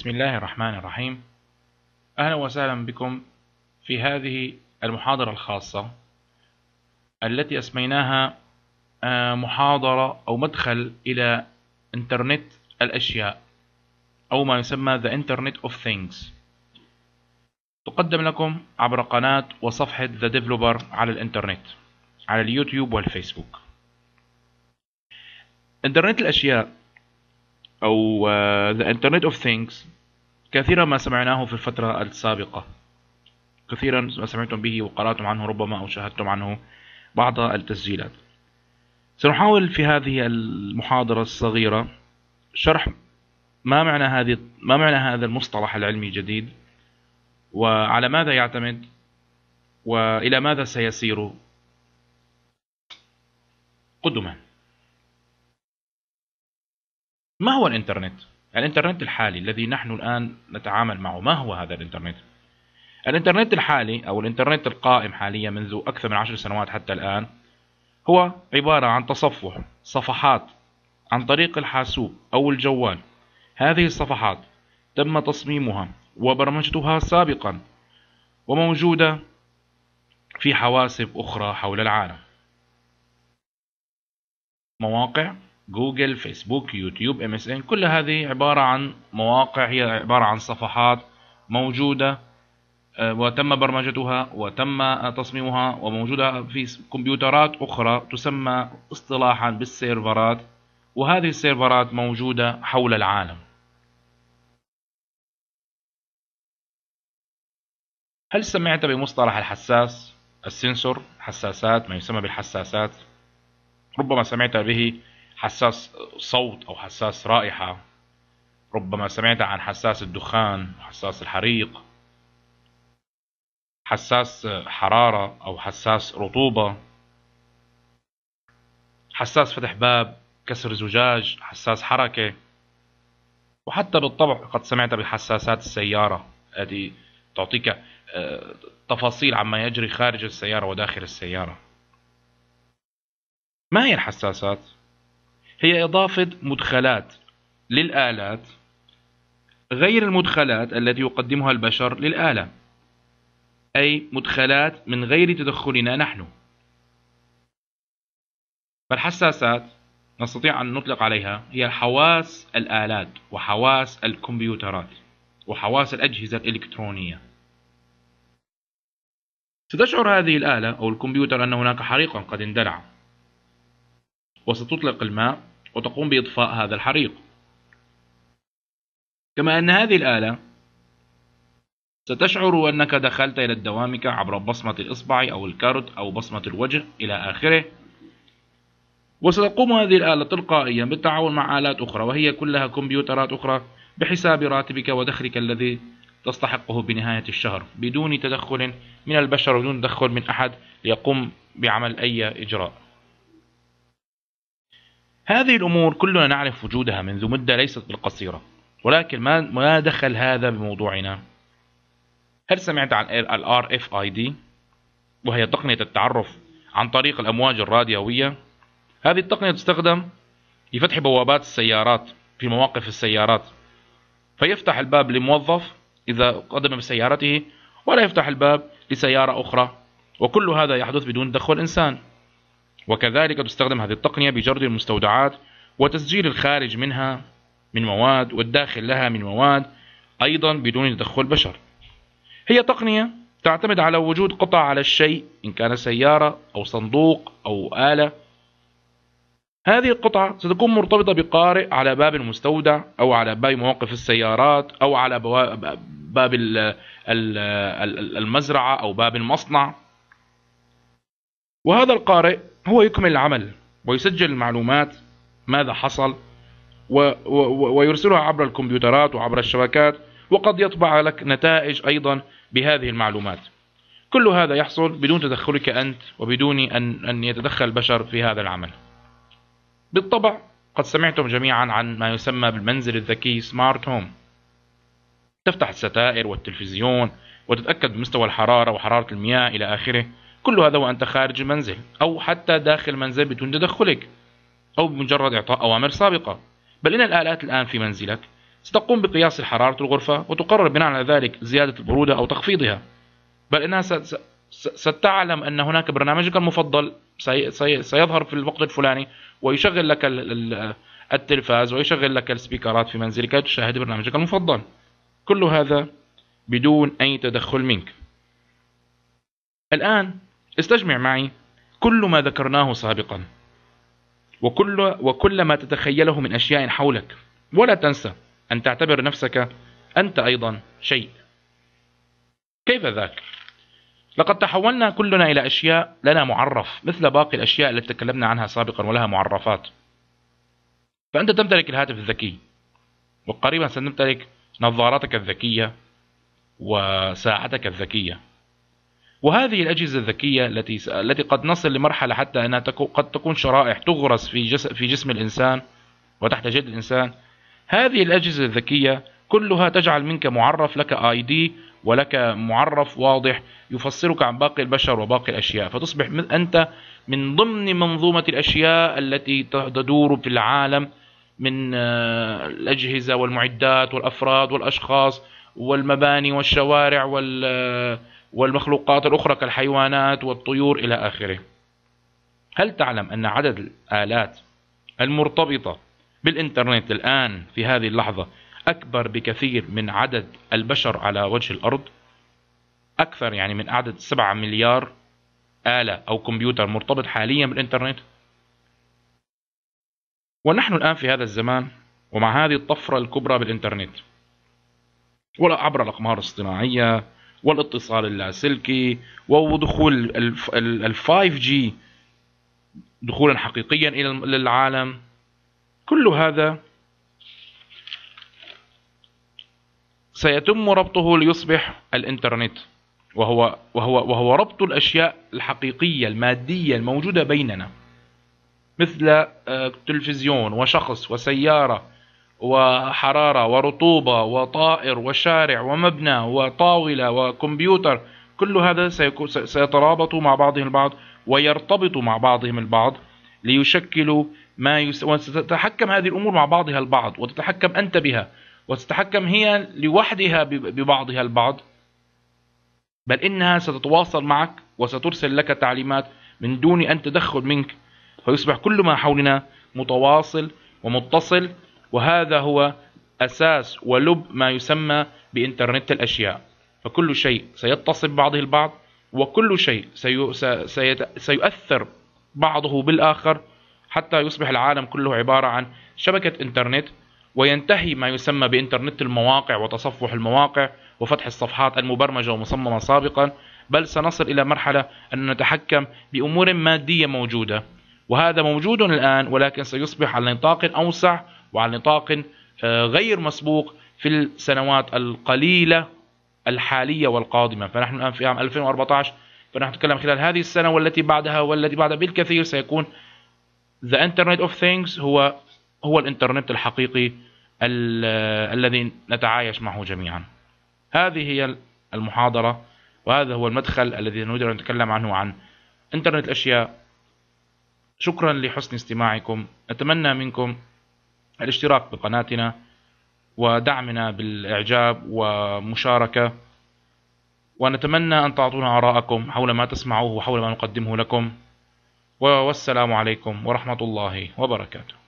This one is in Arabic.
بسم الله الرحمن الرحيم أهلا وسهلا بكم في هذه المحاضرة الخاصة التي أسميناها آه، محاضرة أو مدخل إلى إنترنت الأشياء أو ما يسمى The Internet of Things تقدم لكم عبر قناة وصفحة The Developer على الإنترنت على اليوتيوب والفيسبوك إنترنت الأشياء أو ذا انترنت اوف ثينجز كثيرا ما سمعناه في الفترة السابقة كثيرا ما سمعتم به وقرأتم عنه ربما أو شاهدتم عنه بعض التسجيلات سنحاول في هذه المحاضرة الصغيرة شرح ما معنى هذه ما معنى هذا المصطلح العلمي الجديد وعلى ماذا يعتمد وإلى ماذا سيسير قدما ما هو الإنترنت؟ الإنترنت الحالي الذي نحن الآن نتعامل معه ما هو هذا الإنترنت؟ الإنترنت الحالي أو الإنترنت القائم حاليا منذ أكثر من عشر سنوات حتى الآن هو عبارة عن تصفح صفحات عن طريق الحاسوب أو الجوال هذه الصفحات تم تصميمها وبرمجتها سابقا وموجودة في حواسب أخرى حول العالم مواقع جوجل فيسبوك يوتيوب ام اس ان كل هذه عبارة عن مواقع هي عبارة عن صفحات موجودة آه، وتم برمجتها وتم تصميمها وموجودة في كمبيوترات أخرى تسمى اصطلاحا بالسيرفرات وهذه السيرفرات موجودة حول العالم هل سمعت بمصطلح الحساس السنسور حساسات ما يسمى بالحساسات ربما سمعت به حساس صوت أو حساس رائحة ربما سمعت عن حساس الدخان حساس الحريق حساس حرارة أو حساس رطوبة حساس فتح باب كسر زجاج حساس حركة وحتى بالطبع قد سمعت بحساسات السيارة هذه تعطيك آه، تفاصيل عما يجري خارج السيارة وداخل السيارة ما هي الحساسات؟ هي إضافة مدخلات للآلات غير المدخلات التي يقدمها البشر للآلة أي مدخلات من غير تدخلنا نحن فالحساسات نستطيع أن نطلق عليها هي حواس الآلات وحواس الكمبيوترات وحواس الأجهزة الإلكترونية ستشعر هذه الآلة أو الكمبيوتر أن هناك حريقا قد اندلع وستطلق الماء وتقوم بإطفاء هذا الحريق كما أن هذه الآلة ستشعر أنك دخلت إلى الدوامك عبر بصمة الإصبع أو الكارت أو بصمة الوجه إلى آخره وستقوم هذه الآلة تلقائيا بالتعاون مع آلات أخرى وهي كلها كمبيوترات أخرى بحساب راتبك ودخلك الذي تستحقه بنهاية الشهر بدون تدخل من البشر بدون تدخل من أحد ليقوم بعمل أي إجراء هذه الأمور كلنا نعرف وجودها منذ مدة ليست بالقصيرة ولكن ما ما دخل هذا بموضوعنا؟ هل سمعت عن ال RFID وهي تقنية التعرف عن طريق الأمواج الراديوية؟ هذه التقنية تستخدم لفتح بوابات السيارات في مواقف السيارات فيفتح الباب لموظف إذا قدم بسيارته ولا يفتح الباب لسيارة أخرى وكل هذا يحدث بدون دخول إنسان وكذلك تستخدم هذه التقنية بجرد المستودعات وتسجيل الخارج منها من مواد والداخل لها من مواد أيضا بدون تدخل بشر هي تقنية تعتمد على وجود قطع على الشيء إن كان سيارة أو صندوق أو آلة هذه القطعة ستكون مرتبطة بقارئ على باب المستودع أو على باب موقف السيارات أو على باب المزرعة أو باب المصنع وهذا القارئ هو يكمل العمل ويسجل المعلومات ماذا حصل و و ويرسلها عبر الكمبيوترات وعبر الشبكات وقد يطبع لك نتائج أيضا بهذه المعلومات كل هذا يحصل بدون تدخلك أنت وبدون أن, أن يتدخل بشر في هذا العمل بالطبع قد سمعتم جميعا عن ما يسمى بالمنزل الذكي سمارت هوم تفتح الستائر والتلفزيون وتتأكد بمستوى الحرارة وحرارة المياه إلى آخره كل هذا وأنت خارج المنزل أو حتى داخل المنزل بدون تدخلك أو بمجرد إعطاء أوامر سابقة بل إن الآلات الآن في منزلك ستقوم بقياس حرارة الغرفة وتقرر بناء على ذلك زيادة البرودة أو تخفيضها بل إنها ستعلم أن هناك برنامجك المفضل سيظهر في الوقت الفلاني ويشغل لك التلفاز ويشغل لك السبيكرات في منزلك تشاهد برنامجك المفضل كل هذا بدون أي تدخل منك الآن استجمع معي كل ما ذكرناه سابقا وكل, وكل ما تتخيله من أشياء حولك ولا تنسى أن تعتبر نفسك أنت أيضا شيء كيف ذاك؟ لقد تحولنا كلنا إلى أشياء لنا معرف مثل باقي الأشياء التي تكلمنا عنها سابقا ولها معرفات فأنت تمتلك الهاتف الذكي وقريبا سنمتلك نظاراتك الذكية وساعتك الذكية وهذه الأجهزة الذكية التي التي قد نصل لمرحلة حتى أنها قد تكون شرائح تغرس في جسم في جسم الإنسان وتحت جلد الإنسان هذه الأجهزة الذكية كلها تجعل منك معرف لك اي دي ولك معرف واضح يفصلك عن باقي البشر وباقي الاشياء فتصبح انت من ضمن منظومه الاشياء التي تدور في العالم من آه، الاجهزه والمعدات والافراد والاشخاص والمباني والشوارع وال آه، والمخلوقات الأخرى كالحيوانات والطيور إلى آخره هل تعلم أن عدد الآلات المرتبطة بالإنترنت الآن في هذه اللحظة أكبر بكثير من عدد البشر على وجه الأرض أكثر يعني من عدد 7 مليار آلة أو كمبيوتر مرتبط حاليا بالإنترنت ونحن الآن في هذا الزمان ومع هذه الطفرة الكبرى بالإنترنت ولا عبر الأقمار الصناعية والاتصال اللاسلكي ودخول ال 5 g دخولا حقيقيا الى العالم كل هذا سيتم ربطه ليصبح الانترنت وهو وهو وهو ربط الاشياء الحقيقيه الماديه الموجوده بيننا مثل آه، تلفزيون وشخص وسياره وحرارة ورطوبة وطائر وشارع ومبنى وطاولة وكمبيوتر كل هذا سيترابط مع بعضهم البعض ويرتبط مع بعضهم البعض ليشكلوا ما يس... وستتحكم هذه الأمور مع بعضها البعض وتتحكم أنت بها وتتحكم هي لوحدها ببعضها البعض بل إنها ستتواصل معك وسترسل لك تعليمات من دون أن تدخل منك فيصبح كل ما حولنا متواصل ومتصل وهذا هو أساس ولب ما يسمى بإنترنت الأشياء فكل شيء سيتصل بعضه البعض وكل شيء سيؤثر بعضه بالآخر حتى يصبح العالم كله عبارة عن شبكة إنترنت وينتهي ما يسمى بإنترنت المواقع وتصفح المواقع وفتح الصفحات المبرمجة ومصممة سابقا بل سنصل إلى مرحلة أن نتحكم بأمور مادية موجودة وهذا موجود الآن ولكن سيصبح على نطاق أوسع وعلى نطاق آه، غير مسبوق في السنوات القليلة الحالية والقادمة فنحن الآن في عام 2014 فنحن نتكلم خلال هذه السنة والتي بعدها والتي بعدها بالكثير سيكون The Internet of Things هو هو الإنترنت الحقيقي آه، الذي نتعايش معه جميعا هذه هي المحاضرة وهذا هو المدخل الذي نريد أن نتكلم عنه عن إنترنت الأشياء شكرا لحسن استماعكم أتمنى منكم الاشتراك بقناتنا ودعمنا بالإعجاب ومشاركة ونتمنى أن تعطونا آراءكم حول ما تسمعوه وحول ما نقدمه لكم والسلام عليكم ورحمة الله وبركاته